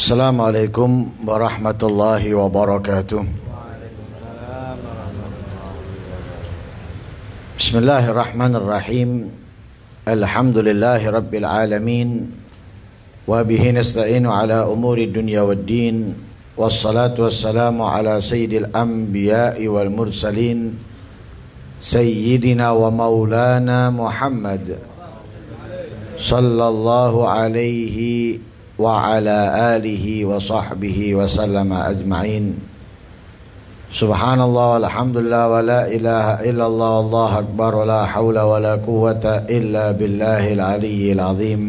Assalamualaikum warahmatullahi wabarakatuh. Bismillahirrahmanirrahim. Alhamdulillahirabbil alamin. Wa bihi nasta'inu ala umuri dunya waddin. Wassalatu wassalamu wa maulana Muhammad sallallahu وعلى آله وصحبه وسلم أجمعين سبحان الله والحمد لله ولا إله إلا الله والله أكبر ولا حول ولا قوة إلا بالله العلي العظيم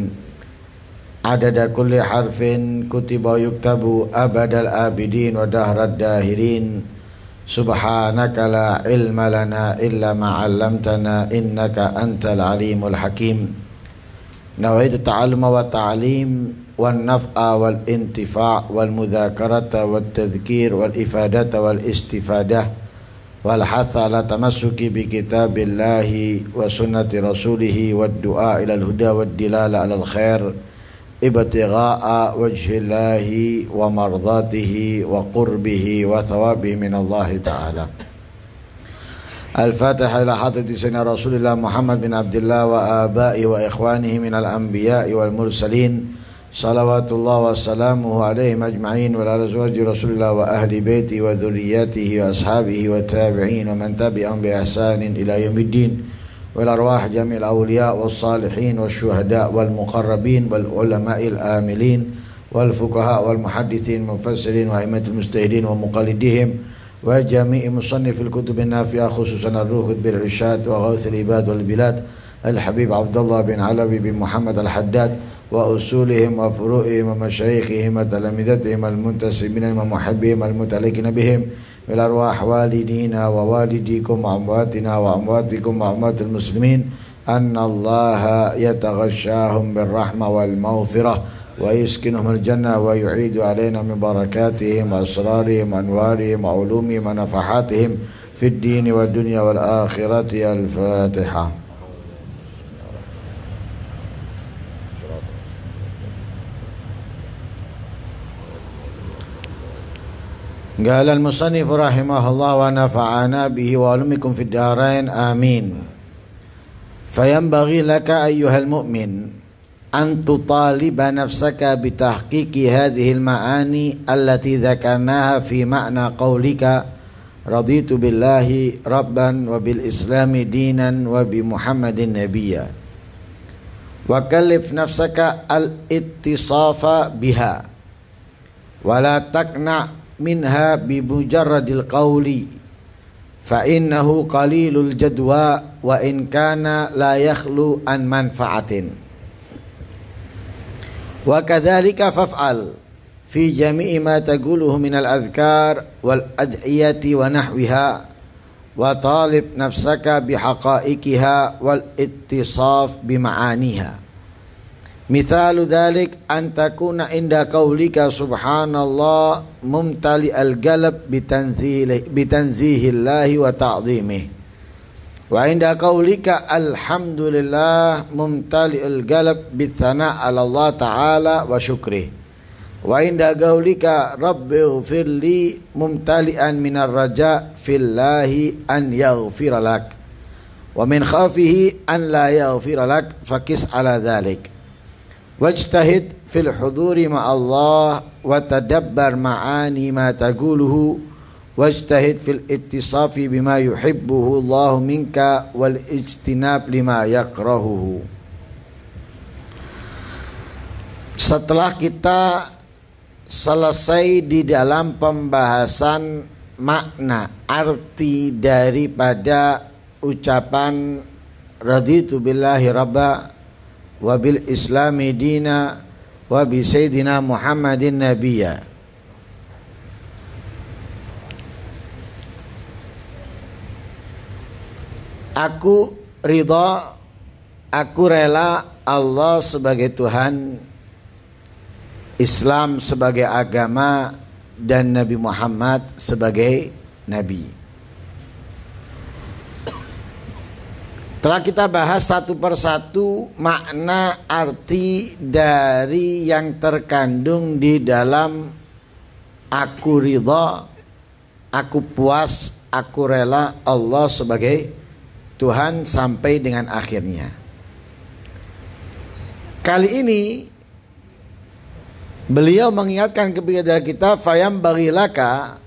عدد كل حرف كتب ويكتب أبد الآبدين ودهر الداهرين سبحانك لا علم لنا إلا ما علمتنا إنك أنت العليم الحكيم نويت التعلم والتعليم والنفع والانتفاع والمذاكرة والتذكير والإفادة والاستفادة والحث على التمسك بكتاب الله وسنة رسوله والدعاء إلى الهدى والدلالة على الخير ابتغاء وجه الله ومرضاته وقربه وثوابه من الله تعالى الفاتحة إلى حضرة سيدنا رسول الله محمد بن عبد الله وآبائه وإخوانه من الأنبياء والمرسلين صلوات الله وسلامه عليهم أجمعين وعلى أزواج رسول الله وأهل بيته وذرياته وأصحابه والتابعين ومن تبعهم بإحسان إلى يوم الدين والأرواح جميع الأولياء والصالحين والشهداء والمقربين والعلماء الآملين والفقهاء والمحدثين والمفسرين وأئمة المجتهدين ومقلديهم وجميع مصنف الكتب النافعة خصوصا الروح بالرشاد وغوث العباد والبلاد الحبيب عبد الله بن علوي بن محمد الحداد وأصولهم وفروعهم ومشايخهم وتلامذتهم المنتسبين ومحبهم المتلكين بهم بالأرواح والدينا ووالديكم وأمواتنا وأمواتكم وأموات المسلمين أن الله يتغشاهم بالرحمة والمغفرة ويسكنهم الجنة ويعيد علينا من بركاتهم وأسرارهم وأنوارهم وعلومهم ونفحاتهم في الدين والدنيا والآخرة الفاتحة قال المصنف رحمه الله ونفعنا به وعلمكم في الدارين آمين فينبغي لك أيها المؤمن أن تطالب نفسك بتحقيق هذه المعاني التي ذكرناها في معنى قولك رضيت بالله ربا وبالإسلام دينا وبمحمد نبيا وكلف نفسك الاتصاف بها ولا تقنع منها بمجرد القول فإنه قليل الجدوى وإن كان لا يخلو عن منفعة وكذلك فافعل في جميع ما تقوله من الأذكار والأدعية ونحوها وطالب نفسك بحقائقها والاتصاف بمعانيها مثال ذلك أن تكون عند قولك سبحان الله ممتلئ القلب بتنزيه, الله وتعظيمه وعند قولك الحمد لله ممتلئ القلب بالثناء على الله تعالى وشكره وعند قولك رب اغفر لي ممتلئا من الرجاء في الله أن يغفر لك ومن خوفه أن لا يغفر لك فكس على ذلك wajtahid fil huduri ma Allah wa tadabbar ma'ani ma taquluhu wajtahid fil ittisafi bima yuhibbuhu Allah minka wal ijtinab lima yakrahuhu setelah kita selesai di dalam pembahasan makna arti daripada ucapan raditu billahi rabba wa bil islami dina wa bi sayyidina Muhammadin nabiyya Aku ridha aku rela Allah sebagai Tuhan Islam sebagai agama dan Nabi Muhammad sebagai nabi. Telah kita bahas satu persatu makna arti dari yang terkandung di dalam aku ridho, aku puas, aku rela Allah sebagai Tuhan sampai dengan akhirnya. Kali ini beliau mengingatkan kepada kita fayam bagilaka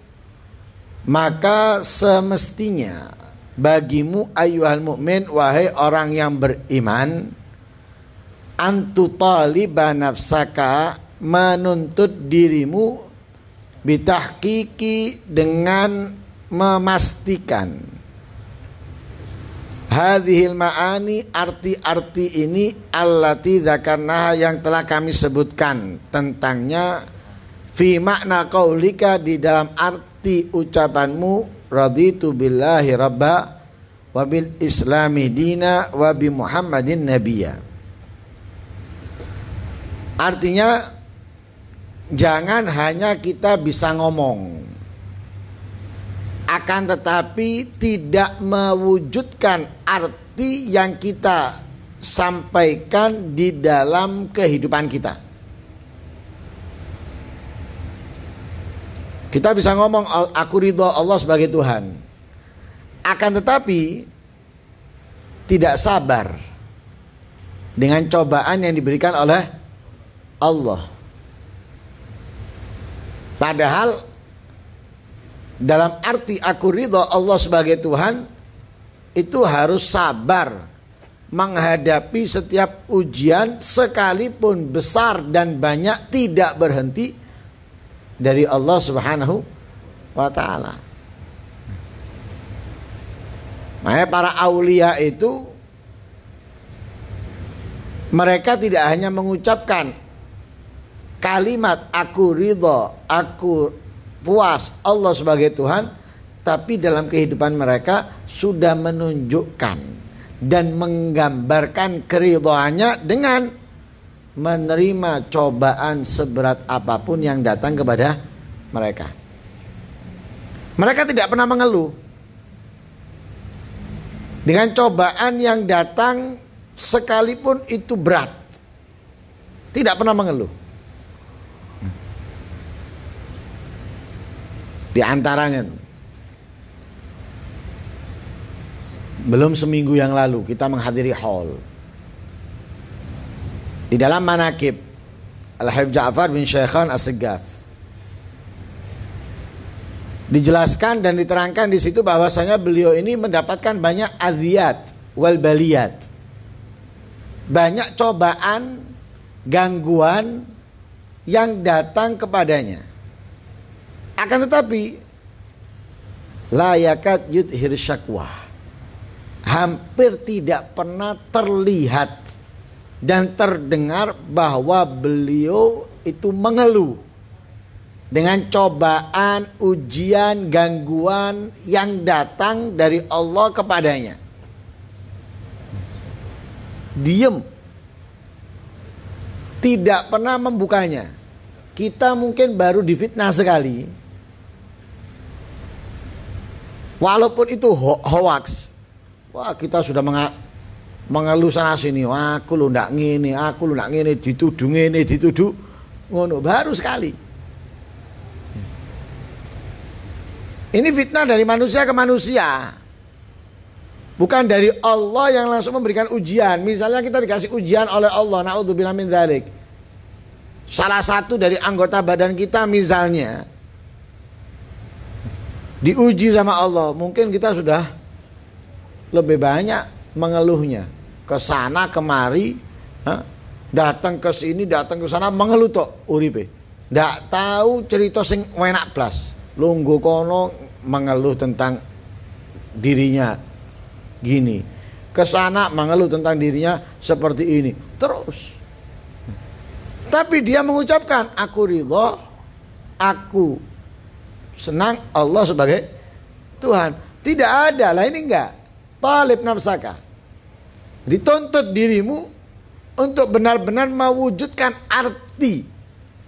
maka semestinya bagimu ayuhal mukmin wahai orang yang beriman antu taliba nafsaka menuntut dirimu bitahkiki dengan memastikan hadhil ma'ani arti-arti ini allati zakarna yang telah kami sebutkan tentangnya fi makna kaulika di dalam arti ucapanmu raditu billahi rabba wa bil islami dina wa bi muhammadin nabiyya Artinya jangan hanya kita bisa ngomong akan tetapi tidak mewujudkan arti yang kita sampaikan di dalam kehidupan kita. Kita bisa ngomong aku ridho Allah sebagai Tuhan. Akan tetapi tidak sabar dengan cobaan yang diberikan oleh Allah. Padahal dalam arti aku ridho Allah sebagai Tuhan itu harus sabar menghadapi setiap ujian sekalipun besar dan banyak tidak berhenti dari Allah Subhanahu wa taala. Makanya para aulia itu mereka tidak hanya mengucapkan kalimat aku ridho, aku puas Allah sebagai Tuhan, tapi dalam kehidupan mereka sudah menunjukkan dan menggambarkan keridhoannya dengan menerima cobaan seberat apapun yang datang kepada mereka. Mereka tidak pernah mengeluh. Dengan cobaan yang datang sekalipun itu berat. Tidak pernah mengeluh. Di antaranya belum seminggu yang lalu kita menghadiri hall di dalam manakib Al-Habib Ja'far bin Syekhan As-Segaf Dijelaskan dan diterangkan di situ bahwasanya beliau ini mendapatkan banyak aziat wal baliyat. Banyak cobaan, gangguan yang datang kepadanya. Akan tetapi layakat yudhir syakwa hampir tidak pernah terlihat dan terdengar bahwa beliau itu mengeluh dengan cobaan, ujian, gangguan yang datang dari Allah kepadanya. Diem. Tidak pernah membukanya. Kita mungkin baru difitnah sekali. Walaupun itu ho hoax. Wah, kita sudah mengeluh sana sini aku lu ndak ngene aku lu ndak ngene dituduh ngene dituduh ngono baru sekali ini fitnah dari manusia ke manusia bukan dari Allah yang langsung memberikan ujian misalnya kita dikasih ujian oleh Allah naudzubillah min dzalik salah satu dari anggota badan kita misalnya diuji sama Allah mungkin kita sudah lebih banyak mengeluhnya ke sana kemari, datang ke sini, datang ke sana mengeluh tok uripe. Ndak tahu cerita sing enak blas. lunggu kono mengeluh tentang dirinya gini. Ke sana mengeluh tentang dirinya seperti ini. Terus. Tapi dia mengucapkan aku ridho, aku senang Allah sebagai Tuhan. Tidak ada lah ini enggak. Talib nafsaka. Jadi tuntut dirimu untuk benar-benar mewujudkan arti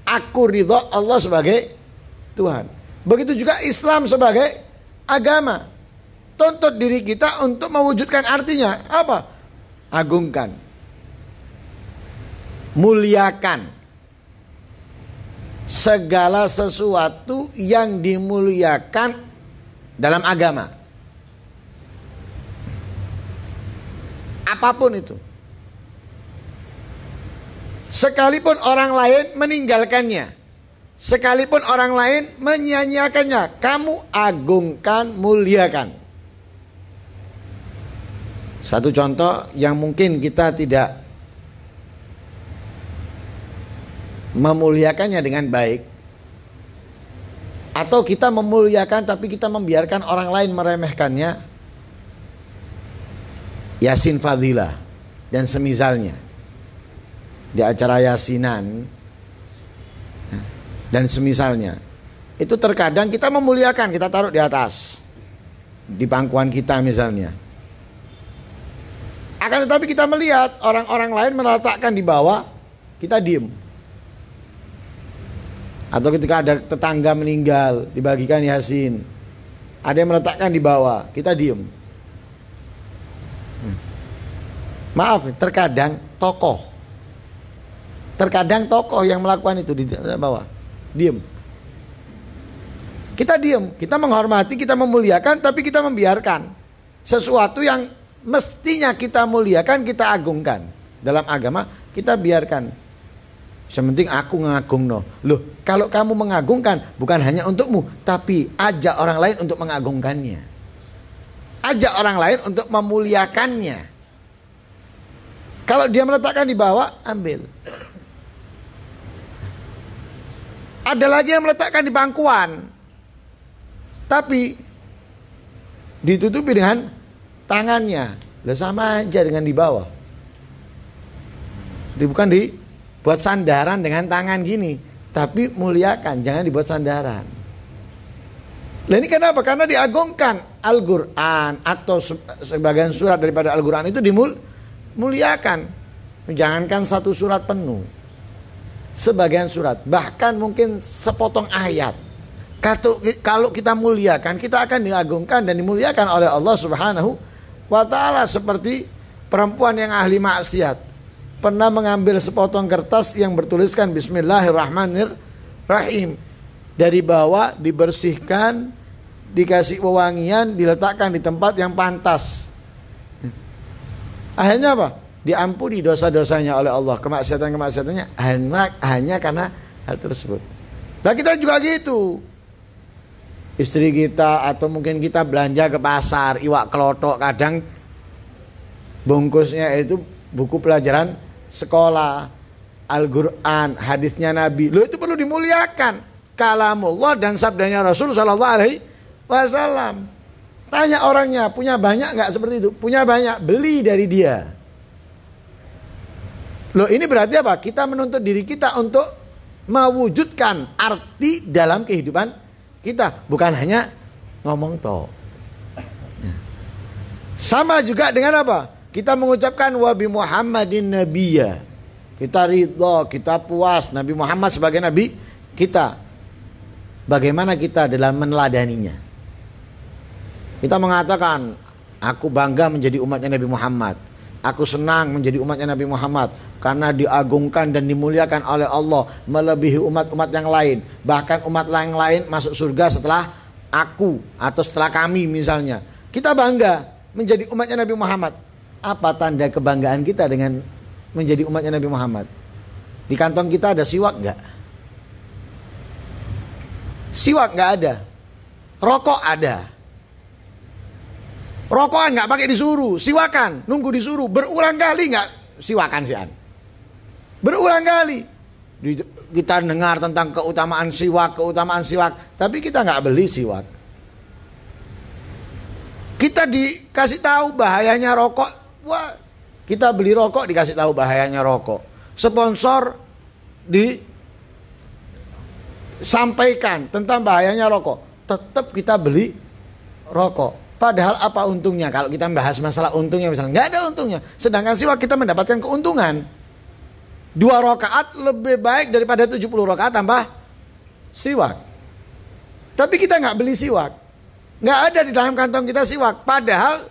aku ridho Allah sebagai Tuhan. Begitu juga Islam sebagai agama. Tuntut diri kita untuk mewujudkan artinya apa? Agungkan. Muliakan. Segala sesuatu yang dimuliakan dalam agama. apapun itu. Sekalipun orang lain meninggalkannya, sekalipun orang lain menyia kamu agungkan, muliakan. Satu contoh yang mungkin kita tidak memuliakannya dengan baik, atau kita memuliakan tapi kita membiarkan orang lain meremehkannya, Yasin fadilah dan semisalnya di acara yasinan ya, dan semisalnya itu terkadang kita memuliakan kita taruh di atas di pangkuan kita misalnya akan tetapi kita melihat orang-orang lain meletakkan di bawah kita diem atau ketika ada tetangga meninggal dibagikan yasin ada yang meletakkan di bawah kita diem Maaf, terkadang tokoh. Terkadang tokoh yang melakukan itu di bawah. Diam. Kita diam, kita menghormati, kita memuliakan, tapi kita membiarkan sesuatu yang mestinya kita muliakan, kita agungkan. Dalam agama kita biarkan. Sementing aku ngagung no. Loh, kalau kamu mengagungkan bukan hanya untukmu, tapi ajak orang lain untuk mengagungkannya. Ajak orang lain untuk memuliakannya. Kalau dia meletakkan di bawah, ambil. Ada lagi yang meletakkan di bangkuan. Tapi ditutupi dengan tangannya. Lah sama aja dengan di bawah. Jadi bukan dibuat sandaran dengan tangan gini, tapi muliakan, jangan dibuat sandaran. Nah ini kenapa? Karena diagungkan Al-Quran atau sebagian surat daripada Al-Quran itu dimul muliakan. Jangankan satu surat penuh. Sebagian surat, bahkan mungkin sepotong ayat. Kalau kita muliakan, kita akan diagungkan dan dimuliakan oleh Allah Subhanahu wa taala seperti perempuan yang ahli maksiat pernah mengambil sepotong kertas yang bertuliskan bismillahirrahmanirrahim. Dari bawah dibersihkan, dikasih wewangian, diletakkan di tempat yang pantas Akhirnya apa? Diampuni dosa-dosanya oleh Allah, kemaksiatan-kemaksiatannya hanya, hanya karena hal tersebut. Nah kita juga gitu. Istri kita atau mungkin kita belanja ke pasar, iwak kelotok kadang bungkusnya itu buku pelajaran sekolah, Al-Qur'an, hadisnya Nabi. Lo itu perlu dimuliakan. Kalamullah dan sabdanya Rasul sallallahu alaihi wasallam. Tanya orangnya, punya banyak nggak seperti itu? Punya banyak, beli dari dia. Loh ini berarti apa? Kita menuntut diri kita untuk mewujudkan arti dalam kehidupan kita. Bukan hanya ngomong to. Sama juga dengan apa? Kita mengucapkan wabi Muhammadin Nabiya. Kita ridho, kita puas. Nabi Muhammad sebagai Nabi kita. Bagaimana kita dalam meneladaninya? Kita mengatakan, aku bangga menjadi umatnya Nabi Muhammad. Aku senang menjadi umatnya Nabi Muhammad karena diagungkan dan dimuliakan oleh Allah melebihi umat-umat yang lain. Bahkan umat lain lain masuk surga setelah aku atau setelah kami misalnya. Kita bangga menjadi umatnya Nabi Muhammad. Apa tanda kebanggaan kita dengan menjadi umatnya Nabi Muhammad? Di kantong kita ada siwak nggak? Siwak nggak ada. Rokok ada. Rokokan nggak pakai disuruh, siwakan, nunggu disuruh, berulang kali nggak siwakan sih an. Berulang kali kita dengar tentang keutamaan siwak, keutamaan siwak, tapi kita nggak beli siwak. Kita dikasih tahu bahayanya rokok, wah kita beli rokok dikasih tahu bahayanya rokok. Sponsor di sampaikan tentang bahayanya rokok, tetap kita beli rokok. Padahal apa untungnya kalau kita membahas masalah untungnya misalnya nggak ada untungnya. Sedangkan siwak kita mendapatkan keuntungan. Dua rakaat lebih baik daripada 70 rakaat tambah siwak. Tapi kita nggak beli siwak. Nggak ada di dalam kantong kita siwak. Padahal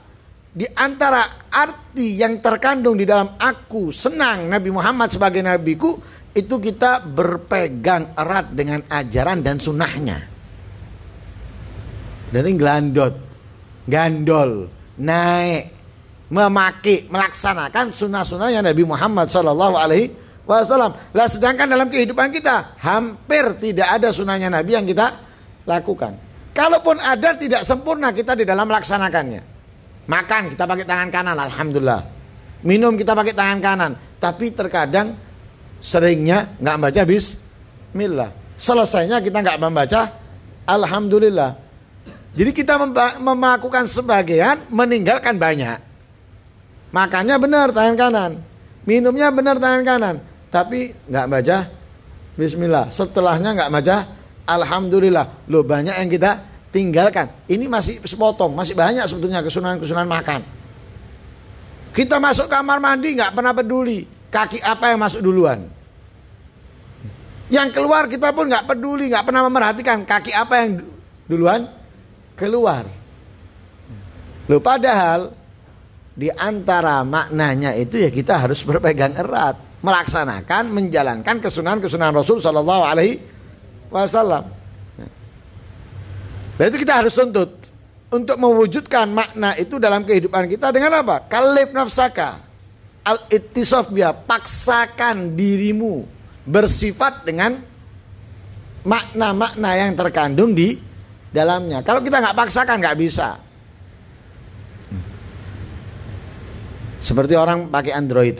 di antara arti yang terkandung di dalam aku senang Nabi Muhammad sebagai nabiku itu kita berpegang erat dengan ajaran dan sunnahnya. Dari gelandot gandol, naik, memaki, melaksanakan sunnah-sunnah yang Nabi Muhammad Shallallahu Alaihi Wasallam. Lah sedangkan dalam kehidupan kita hampir tidak ada sunnahnya Nabi yang kita lakukan. Kalaupun ada tidak sempurna kita di dalam melaksanakannya. Makan kita pakai tangan kanan, alhamdulillah. Minum kita pakai tangan kanan, tapi terkadang seringnya nggak baca bismillah. Selesainya kita nggak membaca alhamdulillah. Jadi kita melakukan sebagian, meninggalkan banyak. Makanya benar tangan kanan, minumnya benar tangan kanan, tapi nggak baca Bismillah. Setelahnya nggak baca Alhamdulillah. Lo banyak yang kita tinggalkan. Ini masih sepotong, masih banyak sebetulnya kesunahan-kesunahan makan. Kita masuk kamar mandi nggak pernah peduli kaki apa yang masuk duluan. Yang keluar kita pun nggak peduli, nggak pernah memerhatikan kaki apa yang duluan keluar. Loh padahal di antara maknanya itu ya kita harus berpegang erat, melaksanakan, menjalankan kesunahan-kesunahan Rasul Shallallahu alaihi wasallam. Nah, itu kita harus tuntut untuk mewujudkan makna itu dalam kehidupan kita dengan apa? Kalif nafsaka al Ittisofbia, paksakan dirimu bersifat dengan makna-makna yang terkandung di dalamnya. Kalau kita nggak paksakan nggak bisa. Seperti orang pakai Android.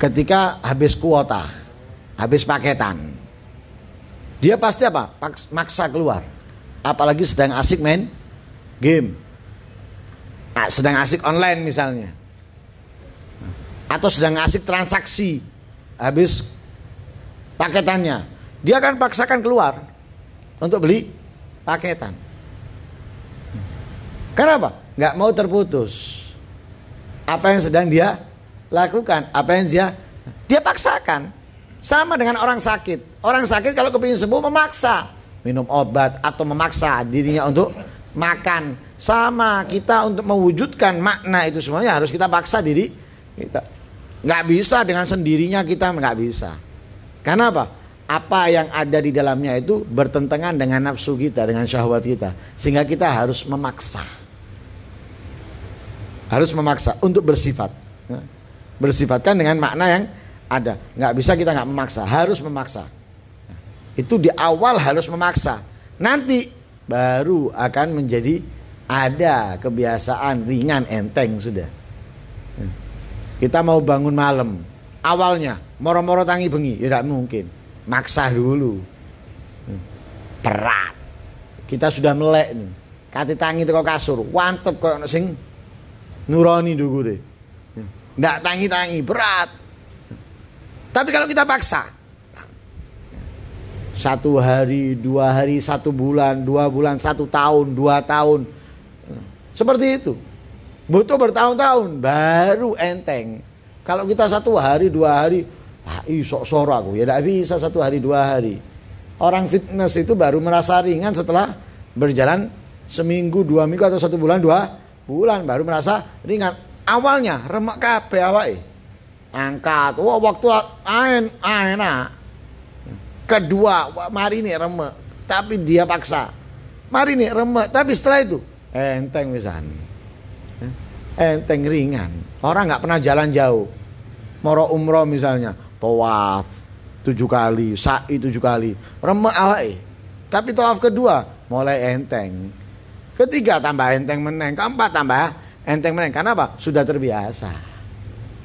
Ketika habis kuota, habis paketan, dia pasti apa? Maksa keluar. Apalagi sedang asik main game, ah, sedang asik online misalnya, atau sedang asik transaksi, habis paketannya dia akan paksakan keluar untuk beli paketan. Kenapa? Gak mau terputus. Apa yang sedang dia lakukan? Apa yang dia dia paksakan. Sama dengan orang sakit. Orang sakit kalau kepingin sembuh memaksa minum obat atau memaksa dirinya untuk makan. Sama kita untuk mewujudkan makna itu semuanya harus kita paksa diri kita. Nggak bisa dengan sendirinya kita nggak bisa. Kenapa? apa? apa yang ada di dalamnya itu bertentangan dengan nafsu kita, dengan syahwat kita, sehingga kita harus memaksa. Harus memaksa untuk bersifat. Ya. Bersifatkan dengan makna yang ada. Nggak bisa kita nggak memaksa, harus memaksa. Itu di awal harus memaksa. Nanti baru akan menjadi ada kebiasaan ringan enteng sudah. Ya. Kita mau bangun malam, awalnya moro-moro tangi bengi, tidak ya, mungkin maksa dulu berat kita sudah melek nih kati tangi teko kasur wantep kau sing nurani deh, nggak tangi-tangi berat tapi kalau kita paksa satu hari, dua hari, satu bulan, dua bulan, satu tahun, dua tahun, seperti itu. Butuh bertahun-tahun baru enteng. Kalau kita satu hari, dua hari, Ah, isok soro aku ya tidak bisa satu hari dua hari. Orang fitness itu baru merasa ringan setelah berjalan seminggu dua minggu atau satu bulan dua bulan baru merasa ringan. Awalnya remak kape awai Angkat, wah waktu aen enak. Kedua, wah, mari nih remek, tapi dia paksa. Mari nih remek, tapi setelah itu enteng misalnya, Enteng ringan. Orang nggak pernah jalan jauh. Moro umroh misalnya, tawaf tujuh kali, sa'i tujuh kali, remeh awake. Tapi tawaf kedua mulai enteng. Ketiga tambah enteng meneng, keempat tambah enteng meneng. Karena apa? Sudah terbiasa.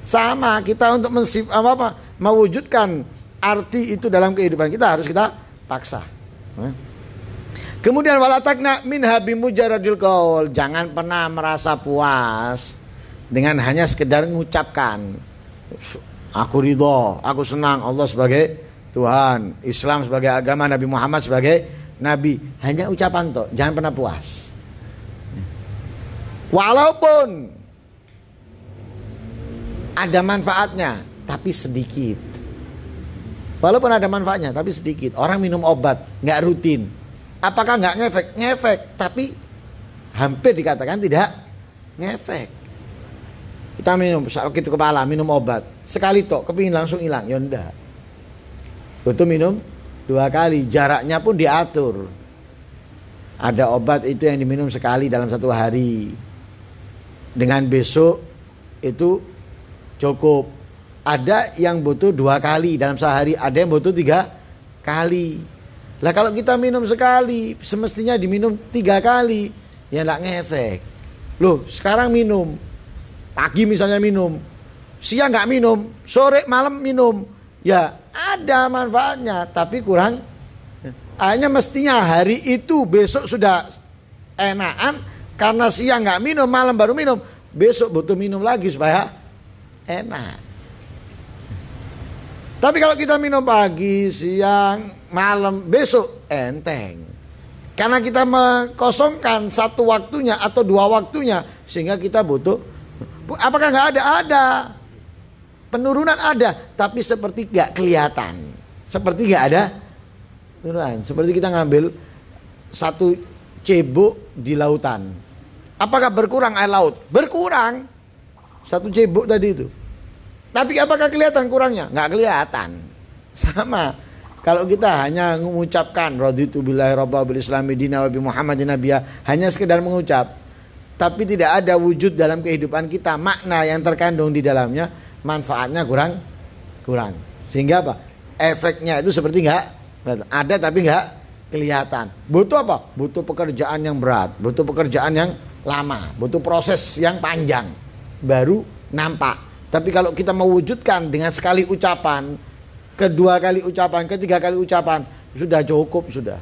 Sama kita untuk mensif apa, apa mewujudkan arti itu dalam kehidupan kita harus kita paksa. Kemudian walatakna min habi mujaradil gaul. Jangan pernah merasa puas dengan hanya sekedar mengucapkan Aku ridho, aku senang Allah sebagai Tuhan, Islam sebagai agama, Nabi Muhammad sebagai nabi. Hanya ucapan toh, jangan pernah puas. Walaupun ada manfaatnya, tapi sedikit. Walaupun ada manfaatnya, tapi sedikit. Orang minum obat, nggak rutin. Apakah nggak ngefek? Ngefek, tapi hampir dikatakan tidak ngefek kita minum sakit kepala minum obat sekali tok kepingin langsung hilang ya ndak butuh minum dua kali jaraknya pun diatur ada obat itu yang diminum sekali dalam satu hari dengan besok itu cukup ada yang butuh dua kali dalam sehari ada yang butuh tiga kali lah kalau kita minum sekali semestinya diminum tiga kali ya nggak ngefek loh sekarang minum Pagi misalnya minum, siang nggak minum, sore malam minum. Ya ada manfaatnya, tapi kurang. Akhirnya mestinya hari itu besok sudah enakan karena siang nggak minum, malam baru minum. Besok butuh minum lagi supaya enak. Tapi kalau kita minum pagi, siang, malam, besok enteng. Karena kita mengkosongkan satu waktunya atau dua waktunya sehingga kita butuh Apakah nggak ada? Ada. Penurunan ada, tapi seperti nggak kelihatan. Seperti nggak ada penurunan. Seperti kita ngambil satu cebu di lautan. Apakah berkurang air laut? Berkurang. Satu cebu tadi itu. Tapi apakah kelihatan kurangnya? Nggak kelihatan. Sama. Kalau kita hanya mengucapkan raditu billahi rabbil islami dina wabi muhammadin nabiya hanya sekedar mengucap, tapi tidak ada wujud dalam kehidupan kita makna yang terkandung di dalamnya manfaatnya kurang kurang sehingga apa efeknya itu seperti nggak ada tapi nggak kelihatan butuh apa butuh pekerjaan yang berat butuh pekerjaan yang lama butuh proses yang panjang baru nampak tapi kalau kita mewujudkan dengan sekali ucapan kedua kali ucapan ketiga kali ucapan sudah cukup sudah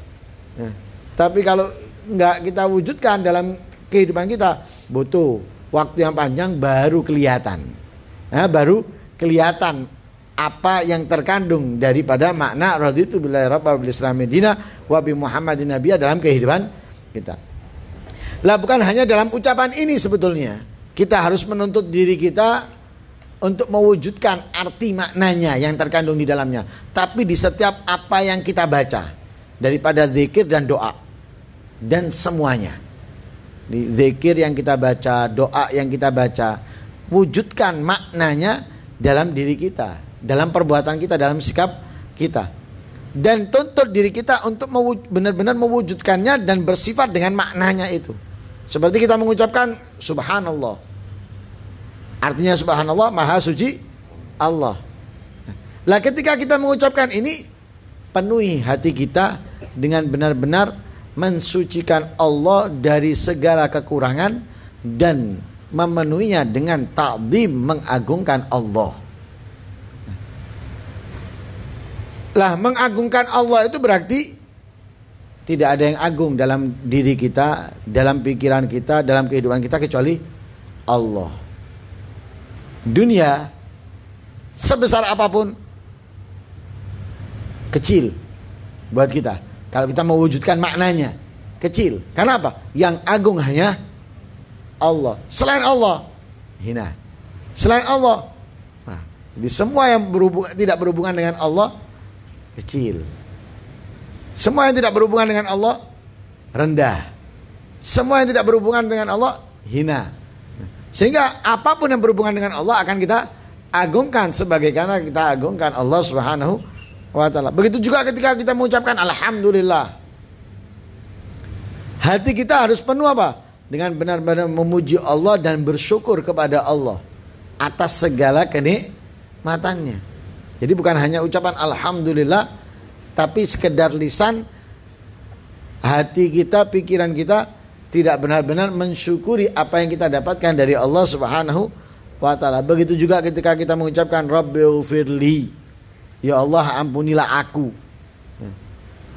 ya. tapi kalau nggak kita wujudkan dalam kehidupan kita butuh waktu yang panjang baru kelihatan. ya, baru kelihatan apa yang terkandung daripada makna raditu billahi rabba bil islam dina wa bi muhammadin nabiyya dalam kehidupan kita. Lah bukan hanya dalam ucapan ini sebetulnya. Kita harus menuntut diri kita untuk mewujudkan arti maknanya yang terkandung di dalamnya, tapi di setiap apa yang kita baca daripada zikir dan doa dan semuanya di zikir yang kita baca, doa yang kita baca, wujudkan maknanya dalam diri kita, dalam perbuatan kita, dalam sikap kita. Dan tuntut diri kita untuk benar-benar mewujudkannya dan bersifat dengan maknanya itu. Seperti kita mengucapkan subhanallah. Artinya subhanallah maha suci Allah. Lah ketika kita mengucapkan ini penuhi hati kita dengan benar-benar mensucikan Allah dari segala kekurangan dan memenuhinya dengan takdim mengagungkan Allah. Lah mengagungkan Allah itu berarti tidak ada yang agung dalam diri kita, dalam pikiran kita, dalam kehidupan kita kecuali Allah. Dunia sebesar apapun kecil buat kita. Kalau kita mewujudkan maknanya kecil. Karena apa? Yang agung hanya Allah. Selain Allah hina. Selain Allah nah, jadi semua yang berhubung, tidak berhubungan dengan Allah kecil. Semua yang tidak berhubungan dengan Allah rendah. Semua yang tidak berhubungan dengan Allah hina. Sehingga apapun yang berhubungan dengan Allah akan kita agungkan sebagai karena kita agungkan Allah Subhanahu wa taala. Begitu juga ketika kita mengucapkan alhamdulillah. Hati kita harus penuh apa? Dengan benar-benar memuji Allah dan bersyukur kepada Allah atas segala kenikmatannya. Jadi bukan hanya ucapan alhamdulillah tapi sekedar lisan hati kita, pikiran kita tidak benar-benar mensyukuri apa yang kita dapatkan dari Allah Subhanahu wa taala. Begitu juga ketika kita mengucapkan firli. Ya Allah ampunilah aku. Ya.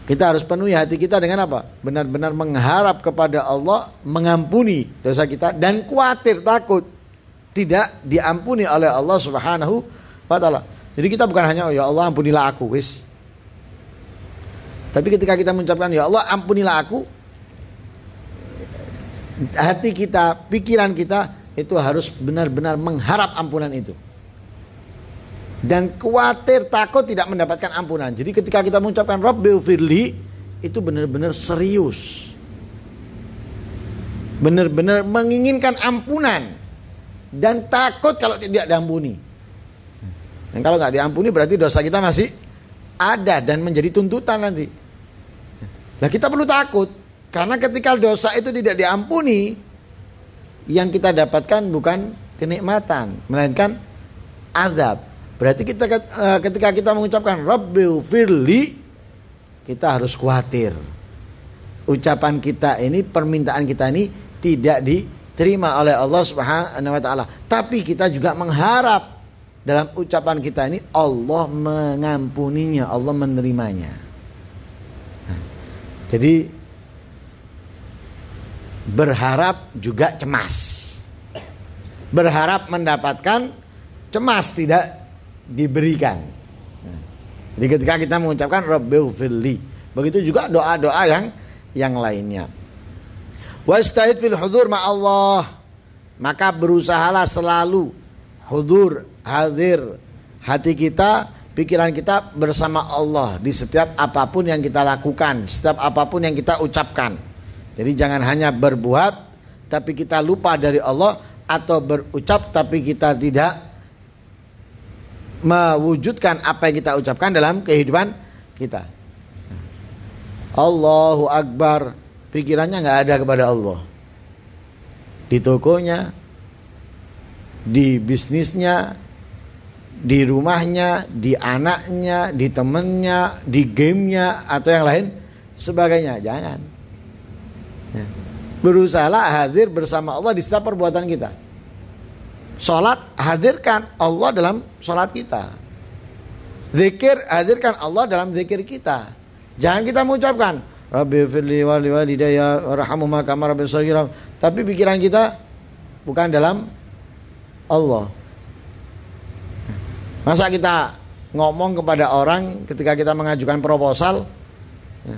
Kita harus penuhi hati kita dengan apa? Benar-benar mengharap kepada Allah mengampuni dosa kita dan khawatir takut tidak diampuni oleh Allah Subhanahu wa taala. Jadi kita bukan hanya oh, ya Allah ampunilah aku, wis. Tapi ketika kita mengucapkan ya Allah ampunilah aku, hati kita, pikiran kita itu harus benar-benar mengharap ampunan itu dan khawatir takut tidak mendapatkan ampunan. Jadi ketika kita mengucapkan Rabbil Firli itu benar-benar serius. Benar-benar menginginkan ampunan dan takut kalau tidak diampuni. Dan kalau nggak diampuni berarti dosa kita masih ada dan menjadi tuntutan nanti. Nah kita perlu takut karena ketika dosa itu tidak diampuni yang kita dapatkan bukan kenikmatan melainkan azab Berarti kita eh, ketika kita mengucapkan Rabbil Firli kita harus khawatir. Ucapan kita ini, permintaan kita ini tidak diterima oleh Allah Subhanahu wa taala. Tapi kita juga mengharap dalam ucapan kita ini Allah mengampuninya, Allah menerimanya. Nah, jadi berharap juga cemas. Berharap mendapatkan cemas tidak diberikan. jadi ketika kita mengucapkan Rabbighfirli, begitu juga doa-doa yang yang lainnya. Wastahid fil hudur ma Allah. Maka berusahalah selalu hudur, hadir hati kita, pikiran kita bersama Allah di setiap apapun yang kita lakukan, setiap apapun yang kita ucapkan. Jadi jangan hanya berbuat tapi kita lupa dari Allah atau berucap tapi kita tidak mewujudkan apa yang kita ucapkan dalam kehidupan kita. Allahu Akbar, pikirannya nggak ada kepada Allah. Di tokonya, di bisnisnya, di rumahnya, di anaknya, di temennya, di gamenya atau yang lain sebagainya. Jangan. Ya. Berusahalah hadir bersama Allah di setiap perbuatan kita. Sholat hadirkan Allah dalam sholat kita. Zikir hadirkan Allah dalam zikir kita. Jangan kita mengucapkan Rabbi firli wali walidaya warhamu makama rabbi sagiram. Tapi pikiran kita bukan dalam Allah. Masa kita ngomong kepada orang ketika kita mengajukan proposal ya.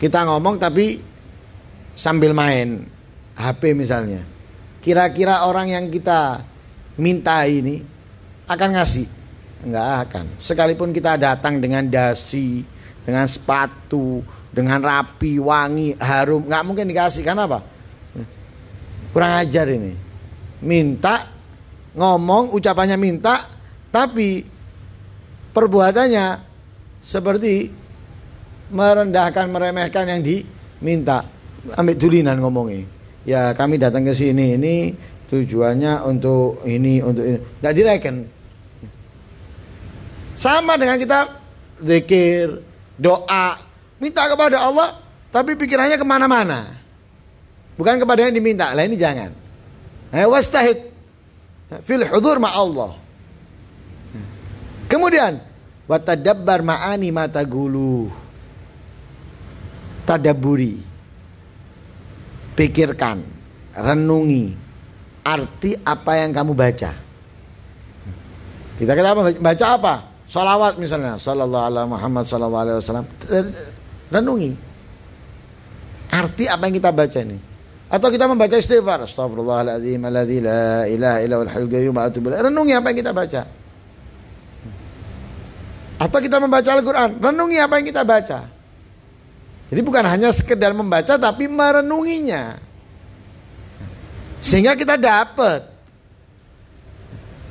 kita ngomong tapi sambil main HP misalnya. Kira-kira orang yang kita minta ini akan ngasih? Enggak akan. Sekalipun kita datang dengan dasi, dengan sepatu, dengan rapi, wangi, harum, nggak mungkin dikasih. Karena apa? Kurang ajar ini. Minta, ngomong, ucapannya minta, tapi perbuatannya seperti merendahkan, meremehkan yang diminta. Ambil dulinan ngomongnya. Ya kami datang ke sini ini tujuannya untuk ini untuk ini nggak direken sama dengan kita zikir doa minta kepada Allah tapi pikirannya kemana-mana bukan kepada yang diminta lah ini jangan eh, wastahid fil hudur ma Allah kemudian watadabbar ma'ani mata gulu tadaburi pikirkan renungi arti apa yang kamu baca. Kita kita apa? Baca apa? Salawat misalnya, Sallallahu Alaihi Muhammad Sallallahu Alaihi Wasallam. Renungi. Arti apa yang kita baca ini? Atau kita membaca istighfar, Astaghfirullahaladzim, aladzila la ilaha illa wal qayyum Renungi apa yang kita baca. Atau kita membaca Al-Quran, renungi apa yang kita baca. Jadi bukan hanya sekedar membaca tapi merenunginya. Sehingga kita dapat.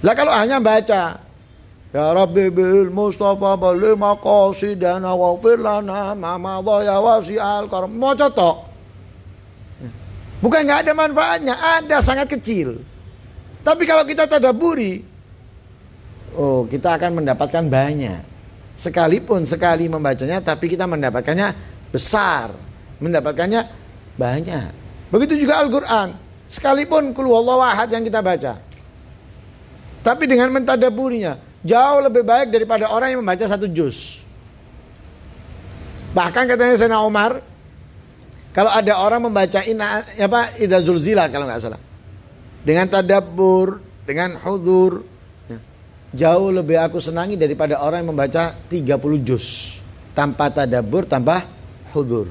Lah kalau hanya baca Ya Rabbi bil Mustafa balil maqasidana wa firlana ma ma ya wasi'al karam. Mau cotok. Bukan nggak ada manfaatnya, ada sangat kecil. Tapi kalau kita tadaburi, oh kita akan mendapatkan banyak. Sekalipun sekali membacanya, tapi kita mendapatkannya besar, mendapatkannya banyak. Begitu juga Al-Quran sekalipun kulu Allah ahad yang kita baca. Tapi dengan mentadaburinya jauh lebih baik daripada orang yang membaca satu juz. Bahkan katanya Sena Umar kalau ada orang membaca ina apa Ida zulzilah kalau nggak salah. Dengan tadabur dengan hudur ya, jauh lebih aku senangi daripada orang yang membaca 30 juz tanpa tadabur tanpa hudur.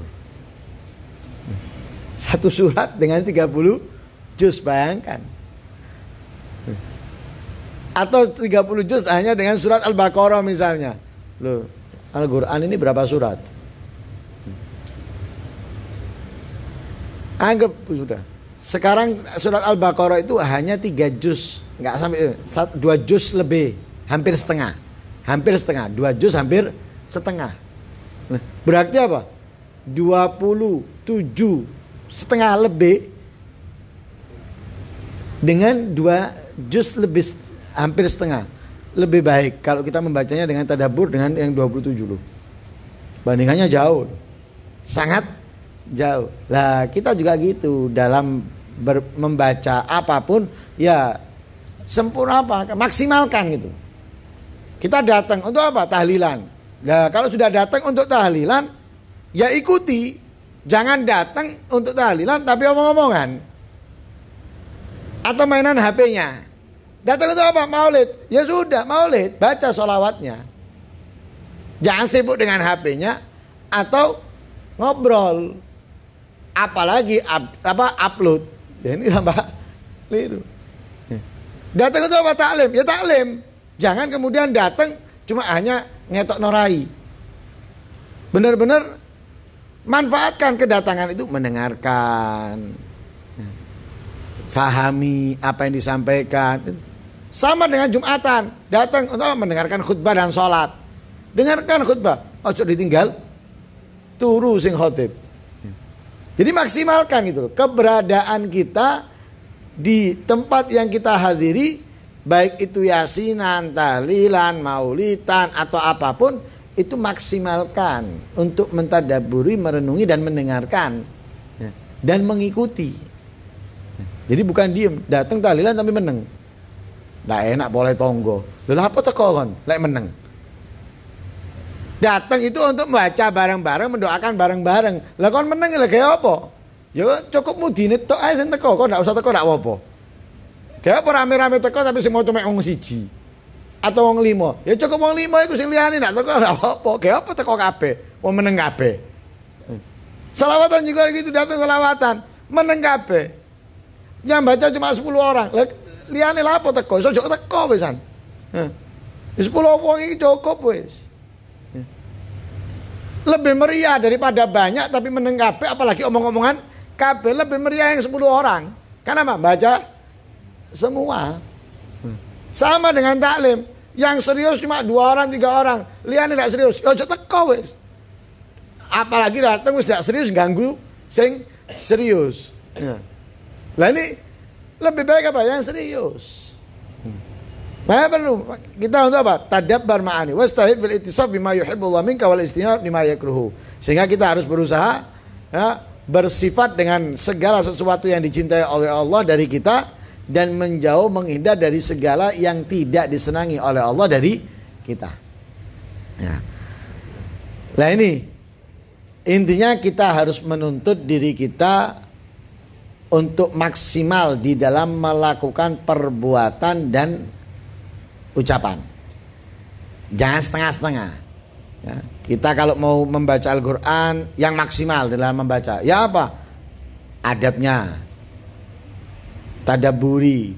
Satu surat dengan 30 juz, bayangkan. Atau 30 juz hanya dengan surat Al-Baqarah misalnya. lo Al-Quran ini berapa surat? Anggap sudah. Sekarang surat Al-Baqarah itu hanya tiga juz, nggak sampai eh, dua juz lebih, hampir setengah, hampir setengah, dua juz hampir setengah. Berarti apa? 27 setengah lebih dengan dua juz lebih hampir setengah lebih baik kalau kita membacanya dengan tadabur dengan yang 27 loh. Bandingannya jauh. Sangat jauh. Lah, kita juga gitu dalam ber, membaca apapun ya sempurna apa? Maksimalkan gitu. Kita datang untuk apa? Tahlilan. Nah, kalau sudah datang untuk tahlilan ya ikuti. Jangan datang untuk tahlilan tapi omong-omongan atau mainan HP-nya. Datang itu apa? Maulid. Ya sudah, maulid. Baca sholawatnya Jangan sibuk dengan HP-nya atau ngobrol. Apalagi up, apa upload. Ya ini tambah liru. Datang itu apa taklim? Ya taklim. Jangan kemudian datang cuma hanya ngetok norai. Benar-benar manfaatkan kedatangan itu mendengarkan fahami apa yang disampaikan. Sama dengan Jumatan, datang untuk oh, mendengarkan khutbah dan sholat. Dengarkan khutbah, ojo ditinggal, turu sing khutib. Jadi maksimalkan gitu loh, keberadaan kita di tempat yang kita hadiri, baik itu yasinan, tahlilan, maulitan, atau apapun, itu maksimalkan untuk mentadaburi, merenungi, dan mendengarkan. Dan mengikuti. Jadi bukan diem, datang tahlilan tapi meneng. tidak enak boleh tonggo. lalu apa teko kon lek meneng? Datang itu untuk membaca bareng-bareng, mendoakan bareng-bareng. Lah kon meneng lha kayak apa? Ya cukup mudine tok ae sing teko, kok ndak usah teko ndak apa-apa. Kayak apa rame-rame teko tapi semua cuma wong siji. Atau wong lima. Ya cukup wong lima iku sing liyane ndak teko ndak apa-apa. Kayak apa teko kabeh? Wong meneng kabeh. Selawatan juga gitu datang selawatan, meneng kabeh. Yang baca cuma 10 orang. Liane lapo teko? Iso jok teko wisan. ya. 10 wong iki cukup wis. Lebih meriah daripada banyak tapi meneng apalagi omong-omongan kabeh lebih meriah yang 10 orang. Karena apa? Baca semua. Sama dengan taklim. Yang serius cuma dua orang, tiga orang. lihat tidak serius. Ya ojo teko wes Apalagi datang wis tidak serius ganggu sing serius. Ya. Lah ini lebih baik apa? Yang serius. Maka perlu kita untuk apa? Tadabbar ma'ani. Wastahid fil itisab bima yuhibbullah minka wal istinab bima yakruhu. Sehingga kita harus berusaha ya, bersifat dengan segala sesuatu yang dicintai oleh Allah dari kita dan menjauh menghindar dari segala yang tidak disenangi oleh Allah dari kita. Ya. Nah ini intinya kita harus menuntut diri kita untuk maksimal di dalam melakukan perbuatan dan ucapan. Jangan setengah-setengah. Ya, kita kalau mau membaca Al-Quran yang maksimal dalam membaca, ya apa? Adabnya, tadaburi,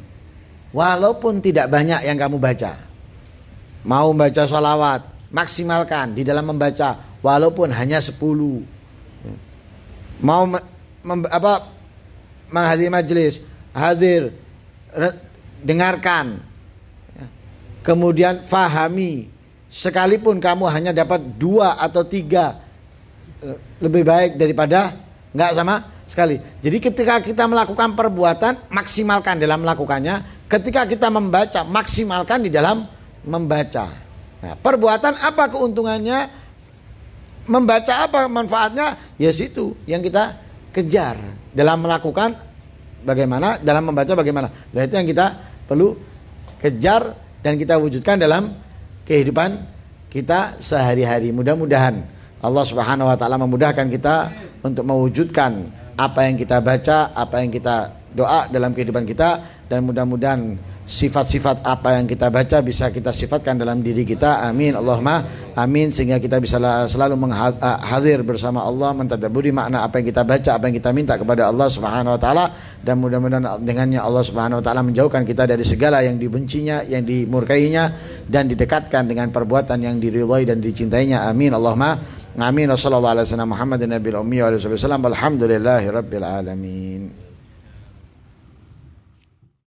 walaupun tidak banyak yang kamu baca. Mau membaca sholawat, maksimalkan di dalam membaca, walaupun hanya sepuluh. Mau mem, apa menghadiri majelis, hadir, dengarkan. Ya. Kemudian fahami. Sekalipun kamu hanya dapat dua atau tiga e, lebih baik daripada nggak sama sekali. Jadi ketika kita melakukan perbuatan maksimalkan dalam melakukannya. Ketika kita membaca maksimalkan di dalam membaca. Nah, perbuatan apa keuntungannya? Membaca apa manfaatnya? Ya situ yang kita kejar dalam melakukan bagaimana, dalam membaca bagaimana. Nah itu yang kita perlu kejar dan kita wujudkan dalam kehidupan kita sehari-hari. Mudah-mudahan Allah Subhanahu wa taala memudahkan kita untuk mewujudkan apa yang kita baca, apa yang kita doa dalam kehidupan kita dan mudah-mudahan sifat-sifat apa yang kita baca bisa kita sifatkan dalam diri kita. Amin. Allahumma amin sehingga kita bisa selalu menghadir ah, bersama Allah mentadaburi makna apa yang kita baca, apa yang kita minta kepada Allah Subhanahu wa taala dan mudah-mudahan dengannya Allah Subhanahu wa taala menjauhkan kita dari segala yang dibencinya, yang dimurkainya dan didekatkan dengan perbuatan yang diridhoi dan dicintainya. Amin. Allahumma amin. sallallahu alaihi wasallam Muhammadin al ummi wa alihi wasallam. Alhamdulillahirabbil alamin.